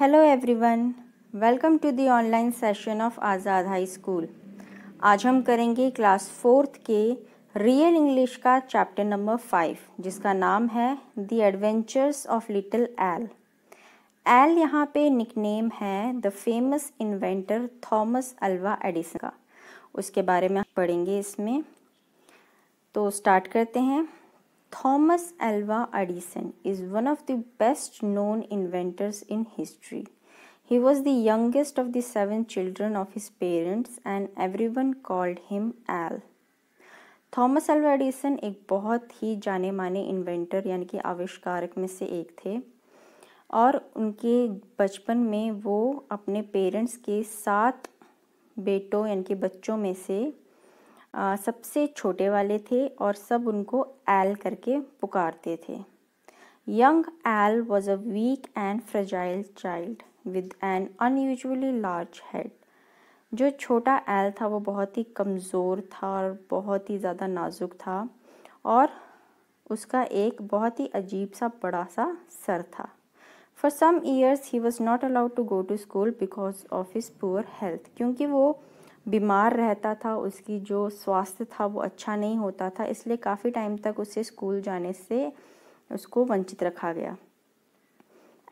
Hello everyone welcome to the online session of Azad high school आज हम करेंगे class fourth के रियल इंग्लिश का चैप्टर नंबर फाइव जिसका नाम है the adventures of little Al Al यहाँ पे निकनेम है the famous inventor Thomas Alva Edison का उसके बारे में पढ़ेंगे इसमें तो स्टार्ट करते हैं Thomas Alva Edison is one of the best known inventors in history. He was the youngest of the seven children of his parents and everyone called him Al. Thomas Alva Edison एक बहुत ही जाने माने inventor यानी कि आविष्कारक में से एक थे और उनके बचपन में वो अपने पेरेंट्स के सात बेटों यानी कि बच्चों में से आ, सबसे छोटे वाले थे और सब उनको एल करके पुकारते थे young Al was a weak and fragile child with an unusually large head जो छोटा एल था वो बहुत ही कमज़ोर था और बहुत ही ज़्यादा नाजुक था और उसका एक बहुत ही अजीब सा बड़ा सा सर था for some years he was not allowed to go to school because of his poor health क्योंकि वो बीमार रहता था उसकी जो स्वास्थ्य था वो अच्छा नहीं होता था इसलिए काफ़ी टाइम तक उसे स्कूल जाने से उसको वंचित रखा गया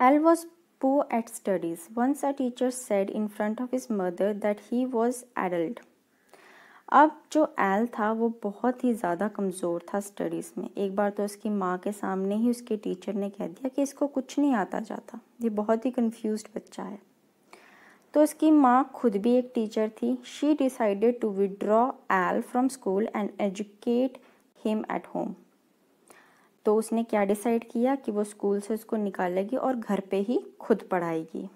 Al was poor at studies once a teacher said in front of his mother that he was addled अब जो एल था वो बहुत ही ज़्यादा कमज़ोर था स्टडीज़ में एक बार तो उसकी माँ के सामने ही उसके टीचर ने कह दिया कि इसको कुछ नहीं आता जाता ये बहुत ही कन्फ्यूज बच्चा है तो उसकी माँ खुद भी एक टीचर थी she decided to withdraw Al from school and educate him at home तो उसने क्या डिसाइड किया कि वो स्कूल से उसको निकालेगी और घर पे ही खुद पढ़ाएगी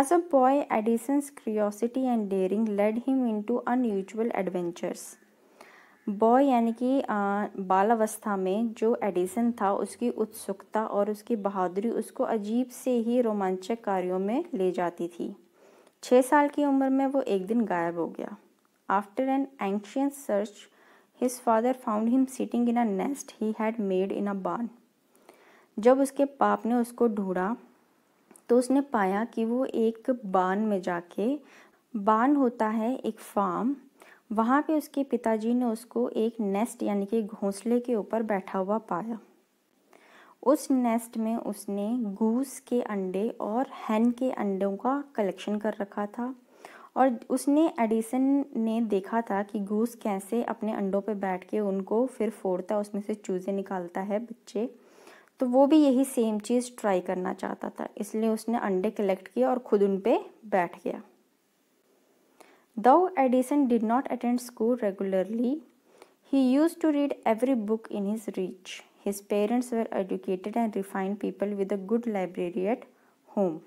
as a boy Edison's curiosity and daring led him into unusual adventures boy यानी कि बालावस्था में जो एडिसन था उसकी उत्सुकता और उसकी बहादुरी उसको अजीब से ही रोमांचक कार्यों में ले जाती थी छः साल की उम्र में वो एक दिन गायब हो गया after an anxious search his father found him sitting in a nest he had made in a barn जब उसके पाप ने उसको ढूंढा तो उसने पाया कि वो एक बान में जाके बान होता है एक फार्म वहाँ पे उसके पिताजी ने उसको एक नेस्ट यानी कि घोंसले के ऊपर बैठा हुआ पाया उस नेस्ट में उसने गूस के अंडे और हैन के अंडों का कलेक्शन कर रखा था और उसने एडिसन ने देखा था कि गूस कैसे अपने अंडों पे बैठ के उनको फिर फोड़ता है उसमें से चूज़े निकालता है बच्चे तो वो भी यही सेम चीज़ ट्राई करना चाहता था इसलिए उसने अंडे कलेक्ट किए और ख़ुद उन पर बैठ गया Though Edison did not attend school regularly, he used to read every book in his reach. His parents were educated and refined people with a good library at home.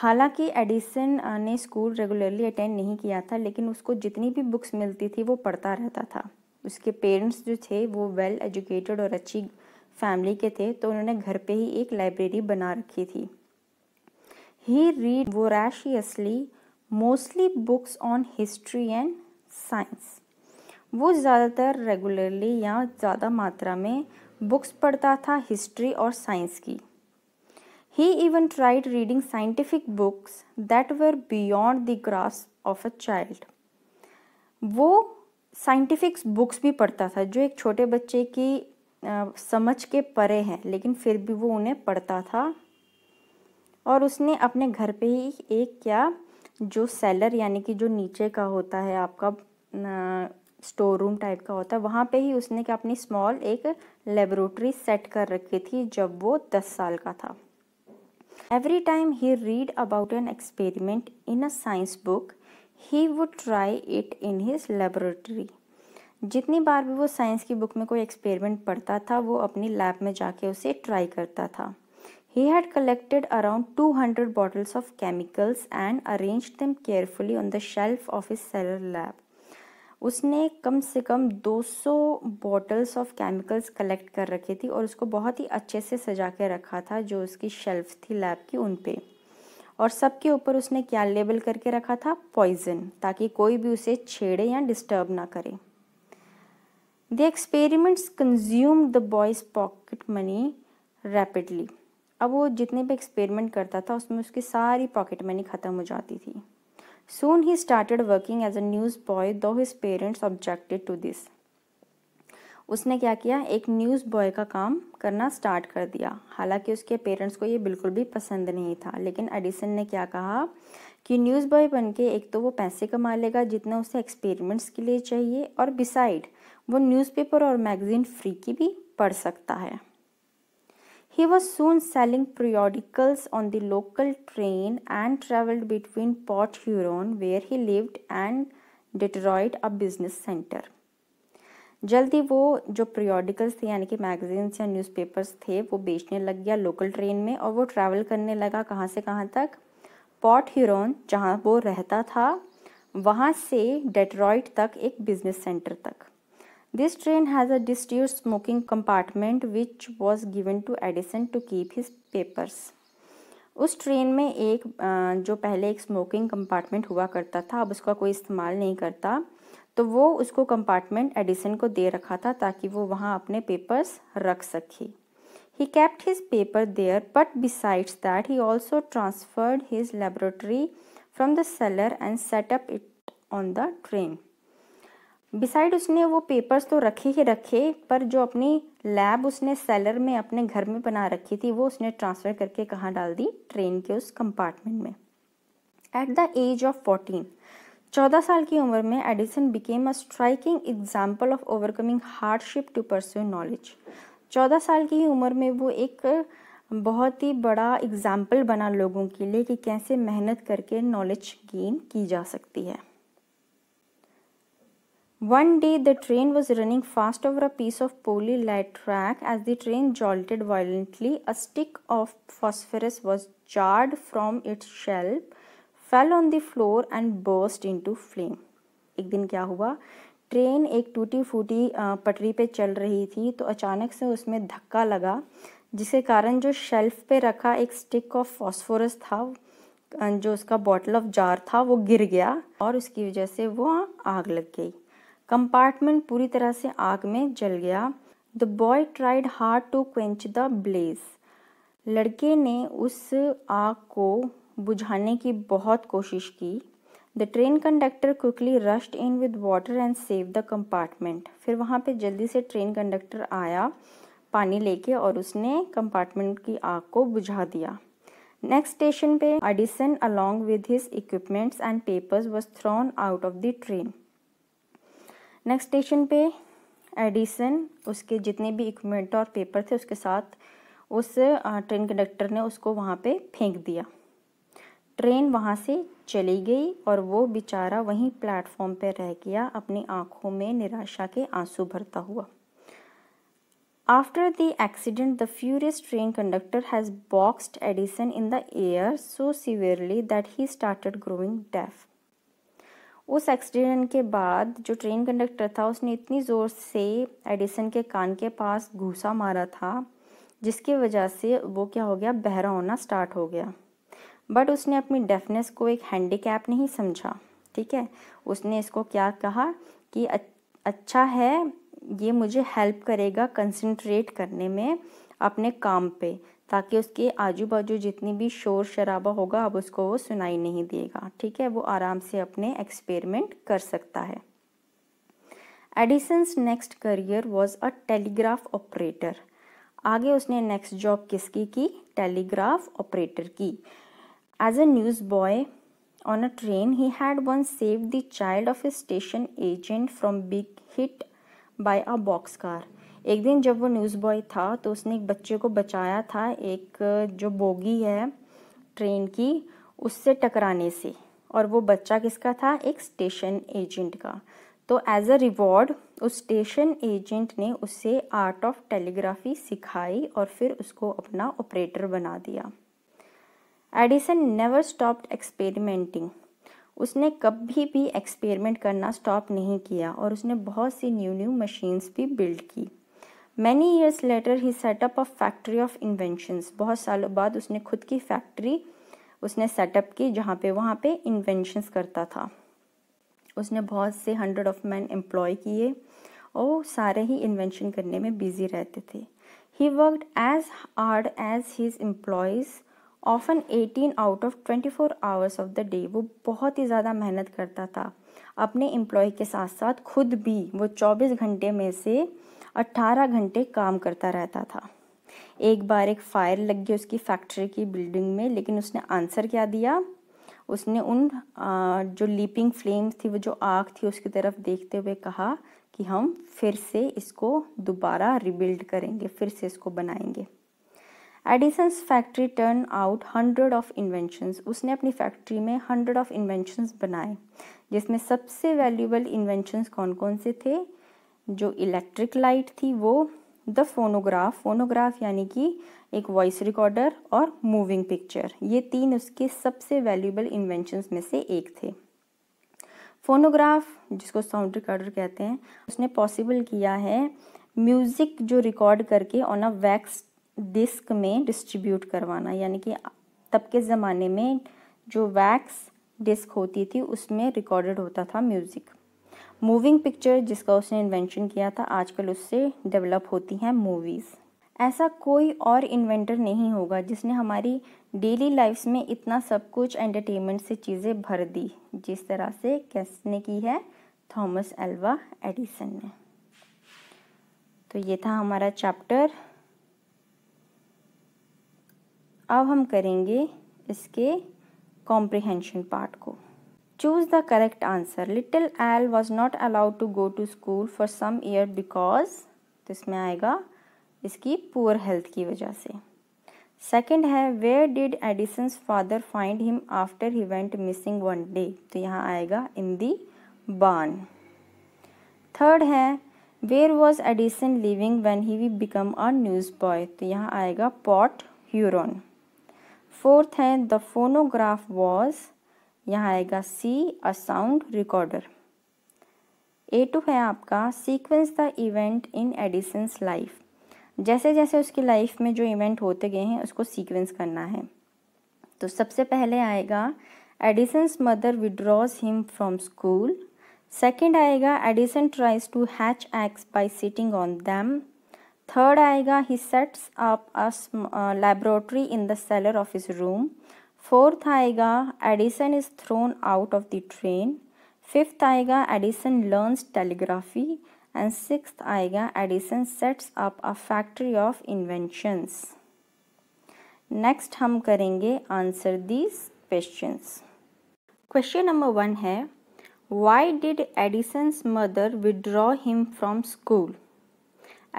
हालांकि एडिसन ने school regularly attend नहीं किया था लेकिन उसको जितनी भी books मिलती थी वो पढ़ता रहता था उसके पेरेंट्स जो थे वो वेल एजुकेटेड और अच्छी फैमिली के थे तो उन्होंने घर पे ही एक लाइब्रेरी बना रखी थी ही read voraciously mostly books on history and science वो ज़्यादातर रेगुलरली या ज़्यादा मात्रा में बुक्स पढ़ता था हिस्ट्री और साइंस की he even tried reading scientific books that were beyond the grasp of a child वो साइंटिफिक बुक्स भी पढ़ता था जो एक छोटे बच्चे की आ, समझ के परे हैं लेकिन फिर भी वो उन्हें पढ़ता था और उसने अपने घर पे ही एक क्या जो सेलर यानी कि जो नीचे का होता है आपका स्टोर रूम टाइप का होता है वहाँ पे ही उसने क्या अपनी स्मॉल एक लेबोरेटरी सेट कर रखी थी जब वो दस साल का था every time he read about an experiment in a science book he would try it in his laboratory जितनी बार भी वो साइंस की बुक में कोई एक्सपेरिमेंट पढ़ता था वो अपनी लैब में जाके उसे ट्राई करता था He had collected around 200 bottles of chemicals and arranged them carefully on the shelf of his cellar lab. उसने कम से कम 200 बॉटल्स ऑफ केमिकल्स कलेक्ट कर रखी थी और उसको बहुत ही अच्छे से सजा के रखा था जो उसकी शेल्फ थी लैब की उन पे और सबके ऊपर उसने क्या लेबल करके रखा था पॉइजन ताकि कोई भी उसे छेड़े या डिस्टर्ब ना करे the experiments consume the boy's pocket money rapidly अब वो जितने भी एक्सपेरिमेंट करता था उसमें उसकी सारी पॉकेट मनी ख़त्म हो जाती थी soon he started working as a newsboy though his parents objected to this उसने क्या किया एक न्यूज़ बॉय का काम करना स्टार्ट कर दिया हालांकि उसके पेरेंट्स को ये बिल्कुल भी पसंद नहीं था लेकिन एडिसन ने क्या कहा कि न्यूज़ बॉय बन के एक तो वो पैसे कमा लेगा जितना उसे एक्सपेरिमेंट्स के लिए चाहिए और बिसाइड वो न्यूज़पेपर और मैगज़ीन फ्री की भी पढ़ सकता है He was soon selling periodicals on the local train and traveled between Port Huron, where he lived, and Detroit, a business centre जल्दी वो जो पीरियडिकल्स थे यानी कि मैगजीन्स या न्यूज़पेपर्स थे वो बेचने लग गया लोकल ट्रेन में और वो ट्रैवल करने लगा कहाँ से कहाँ तक पॉट हिरोन जहाँ वो रहता था वहाँ से डेट्रॉइट तक एक बिजनेस सेंटर तक This train has a disused smoking compartment which was given to Edison to keep his papers. उस ट्रेन में एक जो पहले एक स्मोकिंग कंपार्टमेंट हुआ करता था अब उसका कोई इस्तेमाल नहीं करता तो वो उसको कंपार्टमेंट एडिसन को दे रखा था ताकि वो वहाँ अपने पेपर्स रख सके he kept his paper there but besides that he also transferred his laboratory from the cellar and set up it on the train beside उसने वो पेपर्स तो रखे ही रखे पर जो अपनी लैब उसने सेलर में अपने घर में बना रखी थी वो उसने ट्रांसफ़र करके कहाँ डाल दी ट्रेन के उस कंपार्टमेंट में at the age of fourteen चौदह साल की उम्र में Edison became a striking example of overcoming hardship to pursue knowledge चौदह साल की उम्र में वो एक बहुत ही बड़ा एग्ज़ाम्पल बना लोगों के लिए कि कैसे मेहनत करके नॉलेज गेन की जा सकती है One day the train was running fast over a piece of poorly light track. As the train jolted violently, a stick of phosphorus was jarred from its shelf, fell on the floor and burst into flame. एक दिन क्या हुआ train एक टूटी फूटी पटरी पे चल रही थी तो अचानक से उसमें धक्का लगा जिसे कारण जो शेल्फ पे रखा एक स्टिक ऑफ फॉस्फोरस था जो उसका बॉटल ऑफ जार था वो गिर गया और उसकी वजह से वो आग लग गई कंपार्टमेंट पूरी तरह से आग में जल गया the boy tried hard to quench the blaze लड़के ने उस आग को बुझाने की बहुत कोशिश की the train conductor quickly rushed in with water and save the compartment फिर वहाँ पे जल्दी से ट्रेन कंडक्टर आया पानी लेके और उसने कंपार्टमेंट की आग को बुझा दिया नेक्स्ट स्टेशन पे Edison along with his equipments and papers was thrown out of the train next station पे एडिसन उसके जितने भी इक्विपमेंट और पेपर थे उसके साथ उस ट्रेन कंडक्टर ने उसको वहाँ पे फेंक दिया ट्रेन वहाँ से चली गई और वो बेचारा वहीं प्लेटफॉर्म पे रह गया अपनी आँखों में निराशा के आंसू भरता हुआ after the accident the furious train conductor has boxed Edison in the ear so severely that he started growing deaf उस एक्सीडेंट के बाद जो ट्रेन कंडक्टर था उसने इतनी ज़ोर से एडिसन के कान के पास घूसा मारा था जिसकी वजह से वो क्या हो गया बहरा होना स्टार्ट हो गया बट उसने अपनी डेफनेस को एक हैंडी नहीं समझा ठीक है उसने इसको क्या कहा कि अच्छा है ये मुझे हेल्प करेगा कंसंट्रेट करने में अपने काम पे ताकि उसके आजू बाजू जितनी भी शोर शराबा होगा अब उसको वो सुनाई नहीं देगा ठीक है वो आराम से अपने एक्सपेरिमेंट कर सकता है Edison's next career was a telegraph operator आगे उसने नेक्स्ट जॉब किसकी की टेलीग्राफ ऑपरेटर की as a newsboy on a train he had once save the child of a station agent from being hit by a boxcar एक दिन जब वो news boy था तो उसने एक बच्चे को बचाया था एक जो बोगी है ट्रेन की उससे टकराने से और वो बच्चा किसका था एक स्टेशन एजेंट का तो एज अ रिवॉर्ड उस स्टेशन एजेंट ने उसे आर्ट ऑफ टेलीग्राफी सिखाई और फिर उसको अपना ऑपरेटर बना दिया एडिसन नेवर स्टॉप्ड एक्सपेरिमेंटिंग उसने कभी भी एक्सपेरिमेंट करना स्टॉप नहीं किया और उसने बहुत सी न्यू न्यू मशीन्स भी बिल्ड की many years later he set up a factory of inventions बहुत सालों बाद उसने खुद की फैक्ट्री उसने सेटअप की जहाँ पे वहाँ पे इन्वेंशंस करता था उसने बहुत से हंड्रेड ऑफ मैन एम्प्लॉय किए और सारे ही इन्वेंशन करने में बिजी रहते थे he worked as hard as his employees often eighteen out of twenty four hours of the day वो बहुत ही ज़्यादा मेहनत करता था अपने एम्प्लॉय के साथ साथ खुद भी वो चौबीस घंटे में से 18 घंटे काम करता रहता था एक बार एक फायर लग गई उसकी फैक्ट्री की बिल्डिंग में लेकिन उसने आंसर क्या दिया उसने उन जो लीपिंग फ्लेम्स थी वो जो आग थी उसकी तरफ देखते हुए कहा कि हम फिर से इसको दोबारा रिबिल्ड करेंगे फिर से इसको बनाएंगे Edison's factory turn out hundred of inventions उसने अपनी फैक्ट्री में हंड्रेड ऑफ इन्वेंशंस बनाए जिसमें सबसे वैल्यूबल इन्वेंशंस कौन कौन से थे जो इलेक्ट्रिक लाइट थी वो द फोनोग्राफ फोनोग्राफ यानी कि एक वॉइस रिकॉर्डर और मूविंग पिक्चर ये तीन उसके सबसे वैल्यूबल इन्वेंशंस में से एक थे फोनोग्राफ जिसको साउंड रिकॉर्डर कहते हैं उसने पॉसिबल किया है म्यूज़िक जो रिकॉर्ड करके ऑन अ वैक्स डिस्क में डिस्ट्रीब्यूट करवाना यानी कि तब के ज़माने में जो वैक्स डिस्क होती थी उसमें रिकॉर्डेड होता था म्यूज़िक मूविंग पिक्चर जिसका उसने इन्वेंशन किया था आजकल उससे डेवलप होती हैं मूवीज़ ऐसा कोई और इन्वेंटर नहीं होगा जिसने हमारी डेली लाइफ्स में इतना सब कुछ एंटरटेनमेंट से चीज़ें भर दी जिस तरह से कैसने की है थॉमस एल्वा एडिसन ने तो ये था हमारा चैप्टर अब हम करेंगे इसके कॉम्प्रिहेंशन पार्ट को choose the correct answer little Al was not allowed to go to school for some year because तो इसमें आएगा इसकी पुअर हेल्थ की वजह से सेकेंड है where did Edison's father find him after he went missing one day तो यहाँ आएगा इन दी बान थर्ड है where was Edison living when he we become a newsboy तो यहाँ आएगा पॉट ह्यूरोन फोर्थ है the phonograph was यहाँ आएगा C a sound recorder A two है आपका sequence the event in Edison's life जैसे जैसे उसकी लाइफ में जो इवेंट होते गए हैं उसको सीक्वेंस करना है तो सबसे पहले आएगा Edison's mother withdraws him from school second आएगा Edison tries to hatch eggs by sitting on them third आएगा he sets up a laboratory in the cellar of his room fourth आएगा Edison is thrown out of the train fifth आएगा Edison learns telegraphy and six आएगा Edison sets up a factory of inventions next हम करेंगे answer these questions question number one है why did Edison's mother withdraw him from school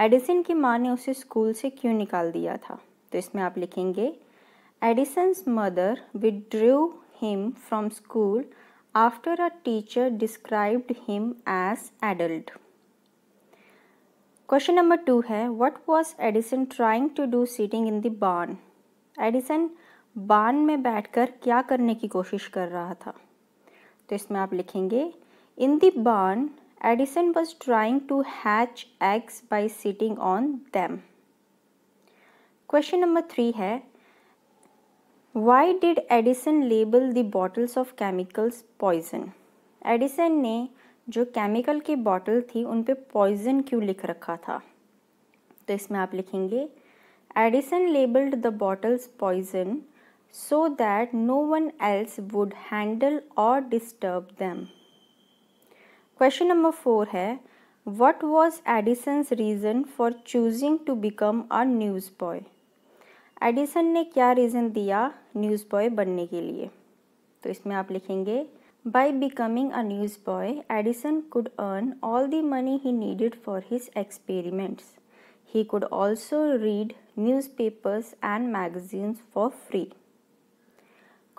Edison की माँ ने उसे school से क्यों निकाल दिया था तो इसमें आप लिखेंगे Addison's mother withdrew him from school after a teacher described him as adult. Question number two hai, What was Addison trying to do sitting in the barn? Addison barn mein baith kar kya karne ki koshish kar raha tha? To isme aap In the barn, Addison was trying to hatch eggs by sitting on them. Question number three hai, Why did Edison label the bottles of chemicals poison? Edison ने जो chemical की bottle थी उन पर poison क्यों लिख रखा था तो इसमें आप लिखेंगे Edison labelled the bottles poison so that no one else would handle और disturb them question number four है what was Edison's reason for choosing to become a newsboy Edison ने क्या रीज़न दिया न्यूज़ बॉय बनने के लिए तो इसमें आप लिखेंगे By becoming a newsboy, Edison could earn all the money he needed for his experiments. He could also read newspapers and magazines for free.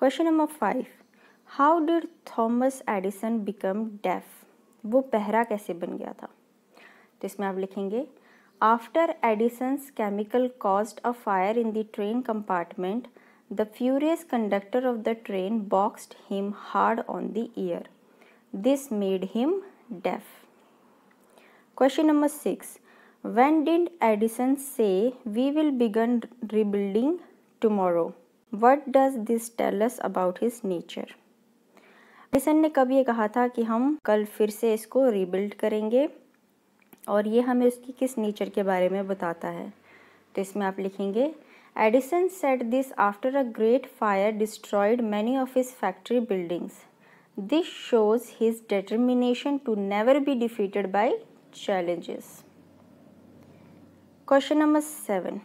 Question number 5. How did Thomas Edison become deaf? वो बहरा कैसे बन गया था तो इसमें आप लिखेंगे After Edison's chemical caused a fire in the train compartment, the furious conductor of the train boxed him hard on the ear. This made him deaf. Question number 6. When did Edison say, We will begin rebuilding tomorrow? What does this tell us about his nature? Edison ne कब ye kaha tha ki hum कल फिर से इसको rebuild और ये हमें उसकी किस नेचर के बारे में बताता है तो इसमें आप लिखेंगे Edison set this after a great fire destroyed many of his factory buildings this shows his determination to never be defeated by challenges question number seven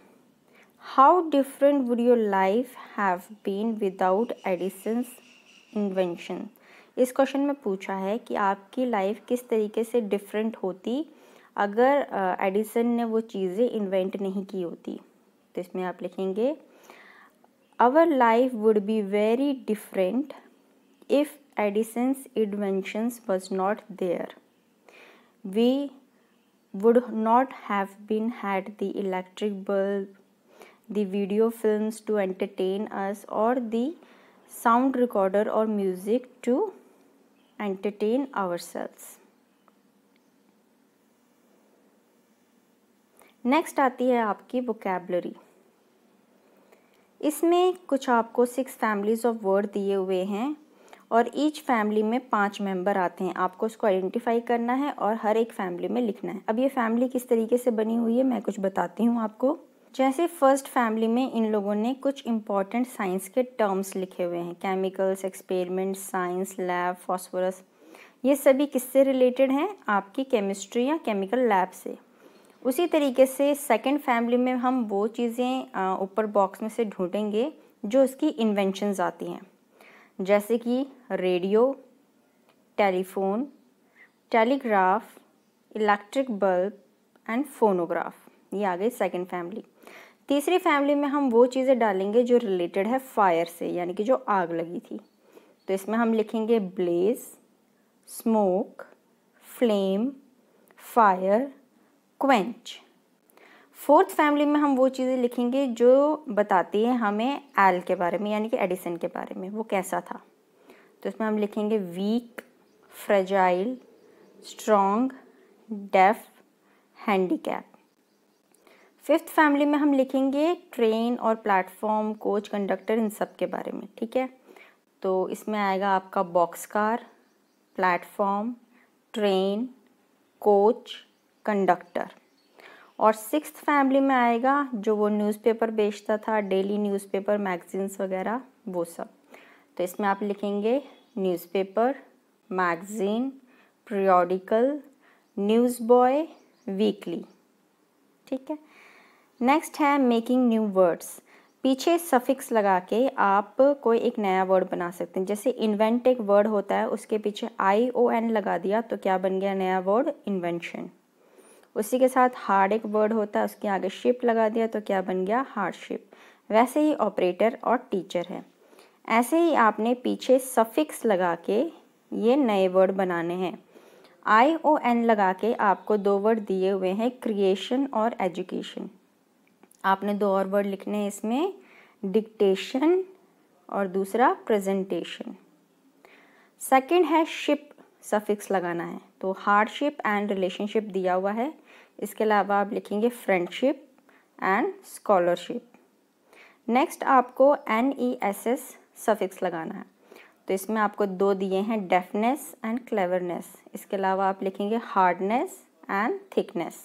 how different would your life have been without Edison invention इस क्वेश्चन में पूछा है कि आपकी life किस तरीके से डिफरेंट होती अगर एडिसन ने वो चीज़ें इन्वेंट नहीं की होती तो इसमें आप लिखेंगे our life would be very different if Edison's inventions was not there we would not have been had the electric bulb the video film to entertain us और द साउंड रिकॉर्डर और music to entertain ourselves next आती है आपकी vocabulary इसमें कुछ आपको six families of word दिए हुए हैं और ईच फैमिली में पांच मेंबर आते हैं आपको उसको आइडेंटिफाई करना है और हर एक फैमिली में लिखना है अब ये फैमिली किस तरीके से बनी हुई है मैं कुछ बताती हूँ आपको जैसे फर्स्ट फैमिली में इन लोगों ने कुछ इंपॉर्टेंट साइंस के टर्म्स लिखे हुए हैं chemicals experiment science lab phosphorus ये सभी किससे रिलेटेड हैं आपकी केमिस्ट्री या केमिकल लैब से उसी तरीके से सेकंड फैमिली में हम वो चीज़ें ऊपर बॉक्स में से ढूंढेंगे जो उसकी इन्वेंशनस आती हैं जैसे कि radio telephone telegraph electric bulb and phonograph ये आ गई सेकेंड फैमिली तीसरी फैमिली में हम वो चीज़ें डालेंगे जो रिलेटेड है फायर से यानी कि जो आग लगी थी तो इसमें हम लिखेंगे blaze smoke flame fire quench fourth family में हम वो चीज़ें लिखेंगे जो बताती हैं हमें एल के बारे में यानी कि एडिसन के बारे में वो कैसा था तो इसमें हम लिखेंगे weak fragile strong deaf handicap fifth family में हम लिखेंगे ट्रेन और प्लेटफॉर्म कोच कंडक्टर इन सब के बारे में ठीक है तो इसमें आएगा आपका boxcar platform train coach conductor और सिक्स फैमिली में आएगा जो वो न्यूज़पेपर बेचता था डेली न्यूज़पेपर मैगजीन्स वगैरह वो सब तो इसमें आप लिखेंगे newspaper magazine periodical newsboy weekly ठीक है नेक्स्ट है मेकिंग न्यू वर्ड्स पीछे सफिक्स लगा के आप कोई एक नया वर्ड बना सकते हैं जैसे इन्वेंट एक वर्ड होता है उसके पीछे आई ओ एन लगा दिया तो क्या बन गया नया वर्ड इन्वेंशन उसी के साथ हार्ड एक वर्ड होता है उसके आगे शिप लगा दिया तो क्या बन गया हार्डशिप वैसे ही ऑपरेटर और टीचर है ऐसे ही आपने पीछे सफिक्स लगा के ये नए वर्ड बनाने हैं आई ओ एन लगा के आपको दो वर्ड दिए हुए हैं क्रिएशन और एजुकेशन आपने दो और वर्ड लिखने हैं इसमें डिक्टेशन और दूसरा प्रेजेंटेशन सेकंड है शिप सफ़िक्स लगाना है तो हार्डशिप एंड रिलेशनशिप दिया हुआ है इसके अलावा आप लिखेंगे फ्रेंडशिप एंड स्कॉलरशिप नेक्स्ट आपको N E S S suffix लगाना है तो इसमें आपको दो दिए हैं डेफनेस एंड क्लेवरनेस इसके अलावा आप लिखेंगे हार्डनेस एंड थिकनेस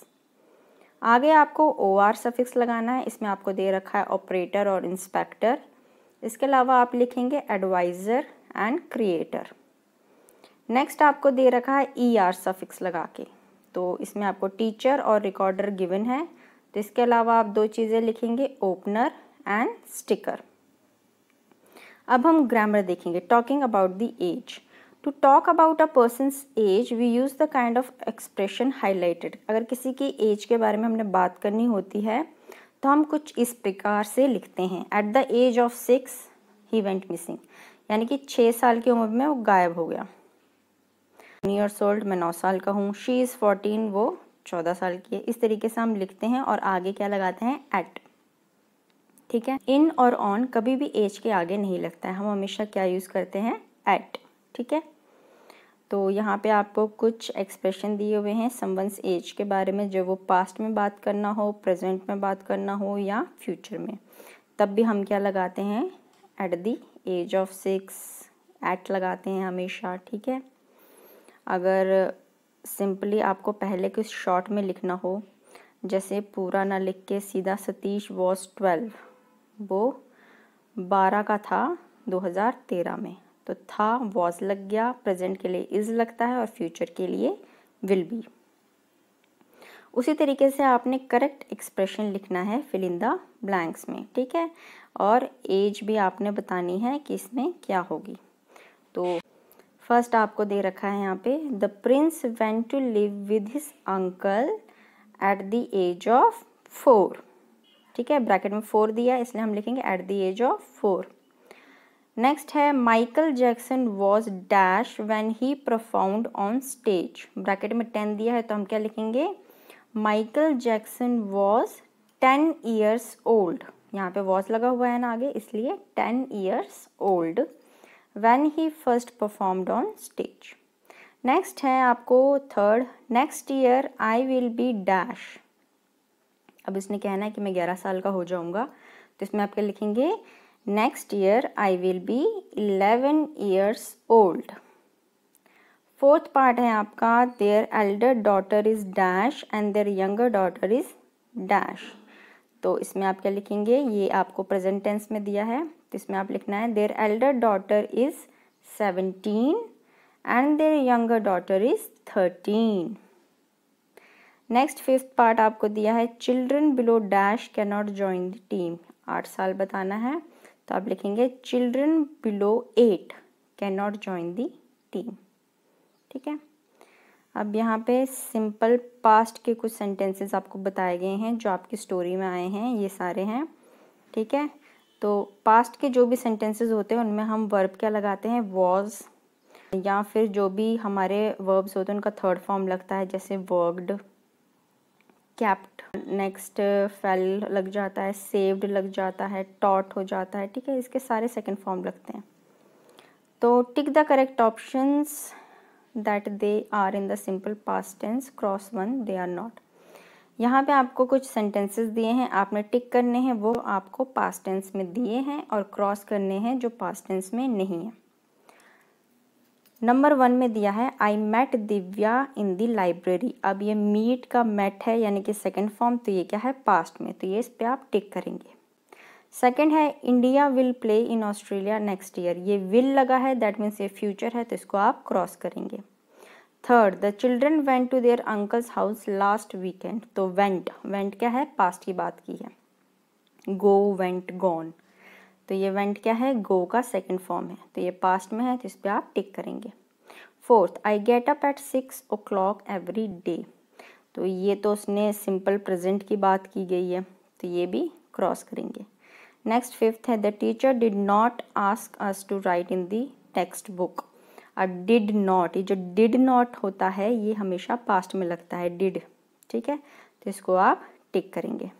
आगे आपको ओ आर सफ़िक्स लगाना है इसमें आपको दे रखा है ऑपरेटर और इंस्पेक्टर इसके अलावा आप लिखेंगे एडवाइज़र एंड क्रिएटर नेक्स्ट आपको दे रखा है ई आर सफिक्स लगा के तो इसमें आपको टीचर और रिकॉर्डर गिवन है तो इसके अलावा आप दो चीज़ें लिखेंगे ओपनर एंड स्टिकर अब हम ग्रामर देखेंगे talking about the age to talk about a person's age we use the kind of expression highlighted अगर किसी की एज के बारे में हमने बात करनी होती है तो हम कुछ इस प्रकार से लिखते हैं at the age of six he went missing यानी कि छः साल की उम्र में वो गायब हो गया ईयर्स ओल्ड मैं नौ साल का हूँ शी इज़ फोर्टीन वो चौदह साल की है इस तरीके से हम लिखते हैं और आगे क्या लगाते हैं एट ठीक है इन और ऑन कभी भी एज के आगे नहीं लगता है हम हमेशा क्या यूज़ करते हैं एट ठीक है तो यहाँ पे आपको कुछ एक्सप्रेशन दिए हुए हैं समवंस एज के बारे में जब वो पास्ट में बात करना हो प्रेजेंट में बात करना हो या फ्यूचर में तब भी हम क्या लगाते हैं at the age of six at लगाते हैं हमेशा ठीक है अगर सिंपली आपको पहले के शॉर्ट में लिखना हो जैसे पूरा ना लिख के सीधा सतीश वॉज ट्वेल्व वो बारह का था 2013 में तो था वॉज लग गया प्रेजेंट के लिए इज़ लगता है और फ्यूचर के लिए विल बी उसी तरीके से आपने करेक्ट एक्सप्रेशन लिखना है फिलिंदा ब्लैंक्स में ठीक है और एज भी आपने बतानी है कि इसमें क्या होगी तो फर्स्ट आपको दे रखा है यहाँ पे the prince went to live with his uncle at the age of four ठीक है ब्रैकेट में फोर दिया इसलिए हम लिखेंगे at the age of four next है Michael Jackson was dash when he performed on stage bracket में ten दिया है तो हम क्या लिखेंगे Michael Jackson was ten years old यहाँ पे वॉज लगा हुआ है ना आगे इसलिए ten years old when he first performed on stage next है आपको third next year I will be dash अब इसने कहना है कि मैं ग्यारह साल का हो जाऊंगा तो इसमें आप क्या लिखेंगे next year I will be eleven years old fourth part है आपका their elder daughter is dash and their younger daughter is dash तो इसमें आप क्या लिखेंगे ये आपको प्रेजेंट टेंस में दिया है तो इसमें आप लिखना है their elder daughter is seventeen and their younger daughter is thirteen next fifth part आपको दिया है children below dash can not join the team आठ साल बताना है तो आप लिखेंगे children below eight can not join the team ठीक है अब यहाँ पे सिंपल पास्ट के कुछ सेंटेंसेस आपको बताए गए हैं जो आपकी स्टोरी में आए हैं ये सारे हैं ठीक है तो पास्ट के जो भी सेंटेंसेस होते हैं उनमें हम वर्ब क्या लगाते हैं वॉज या फिर जो भी हमारे वर्ब्स होते हैं उनका थर्ड फॉर्म लगता है जैसे वर्कड कैप्ट नेक्स्ट फेल लग जाता है सेव्ड लग जाता है टॉट हो जाता है ठीक है इसके सारे सेकेंड फॉर्म लगते हैं तो tick the correct options that they are in the simple past tense cross one they are not यहाँ पे आपको कुछ सेंटेंसेस दिए हैं आपने टिक करने हैं वो आपको पास्ट टेंस में दिए हैं और क्रॉस करने हैं जो पास्ट टेंस में नहीं है नंबर वन में दिया है I met Divya in the library अब ये मीट का मेट है यानी कि सेकेंड फॉर्म तो ये क्या है पास्ट में तो ये इस पर आप टिक करेंगे सेकेंड है India will play in Australia next year ये विल लगा है दैट मीन्स ये फ्यूचर है तो इसको आप क्रॉस करेंगे third the children went to their uncle's house last weekend तो वेंट वेंट क्या है पास्ट की बात की है गो वेंट गॉन तो ये वेंट क्या है गो का सेकेंड फॉर्म है तो ये पास्ट में है तो इस पर आप टिक करेंगे fourth I get up at six o'clock every day तो ये तो उसने सिंपल प्रेजेंट की बात की गई है तो ये भी क्रॉस करेंगे नेक्स्ट फिफ्थ है the teacher did not ask us to write in the textbook अब डिड नॉट ये जो डिड नॉट होता है ये हमेशा पास्ट में लगता है डिड ठीक है तो इसको आप टिक करेंगे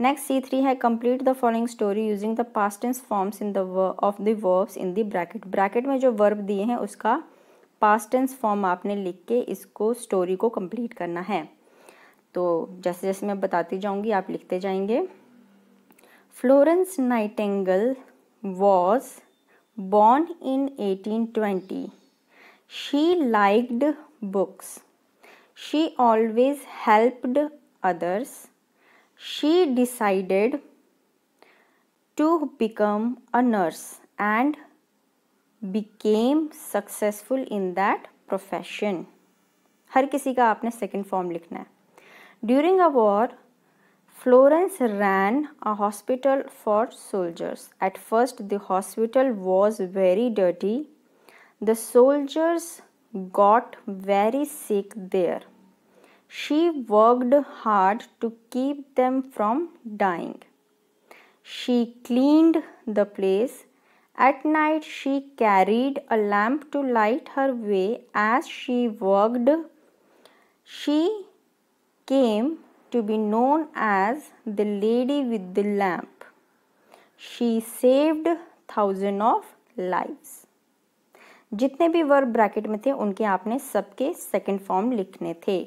नेक्स्ट सी थ्री है complete the following story using the past tense forms in the of the verbs in the bracket bracket में जो वर्ब दिए हैं उसका पास्ट टेंस फॉर्म आपने लिख के इसको स्टोरी को कंप्लीट करना है तो जैसे जैसे मैं बताती जाऊंगी आप लिखते जाएंगे Florence Nightingale was born in 1820. She liked books. She always helped others. She decided to become a nurse and became successful in that profession. Har kisi ka आपने second form likhna hai. During a war. Florence ran a hospital for soldiers. At first, the hospital was very dirty. The soldiers got very sick there. She worked hard to keep them from dying. She cleaned the place. At night, she carried a lamp to light her way as she worked. She came to be known as the lady with the lamp. She saved thousand of lives. जितने भी verb bracket में थे उनके आपने सबके second form लिखने थे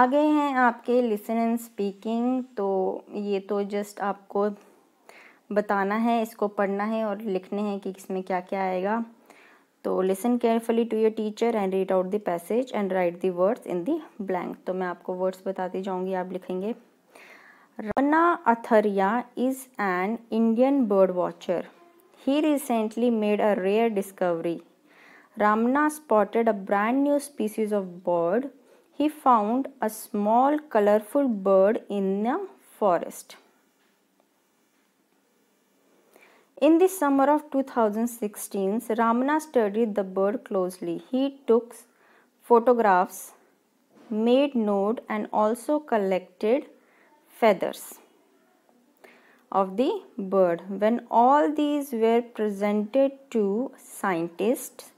आ गए हैं आपके लिसन एंड स्पीकिंग तो ये तो जस्ट आपको बताना है इसको पढ़ना है और लिखने हैं कि इसमें क्या क्या आएगा तो listen carefully to your teacher and read out the passage and write the words in the blank तो मैं आपको वर्ड्स बताती जाऊंगी आप लिखेंगे Rana Athreya is an Indian bird watcher he recently made a rare discovery Ramana spotted a brand new species of bird he found a small colourful bird in a forest In the summer of 2016, Ramana studied the bird closely. He took photographs, made note and also collected feathers of the bird. When all these were presented to scientists,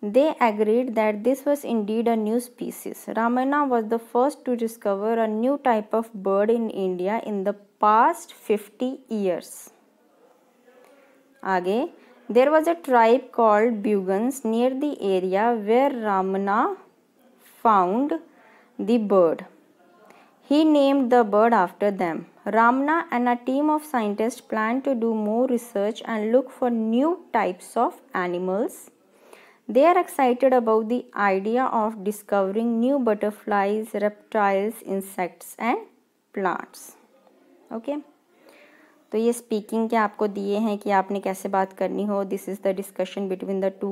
they agreed that this was indeed a new species. Ramana was the first to discover a new type of bird in India in the past 50 years there was a tribe called Bugans near the area where Ramana found the bird. He named the bird after them. Ramana and a team of scientists plan to do more research and look for new types of animals. They are excited about the idea of discovering new butterflies, reptiles, insects, and plants. Okay. तो ये speaking के आपको दिए हैं कि आपने कैसे बात करनी हो this is the discussion between the two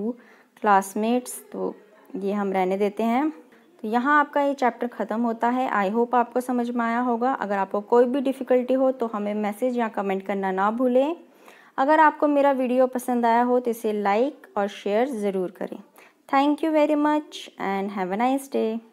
classmates तो ये हम रहने देते हैं तो यहाँ आपका ये चैप्टर ख़त्म होता है आई होप आपको समझ में आया होगा अगर आपको कोई भी डिफ़िकल्टी हो तो हमें मैसेज या कमेंट करना ना भूलें अगर आपको मेरा वीडियो पसंद आया हो तो इसे लाइक और शेयर ज़रूर करें thank you very much and have a nice day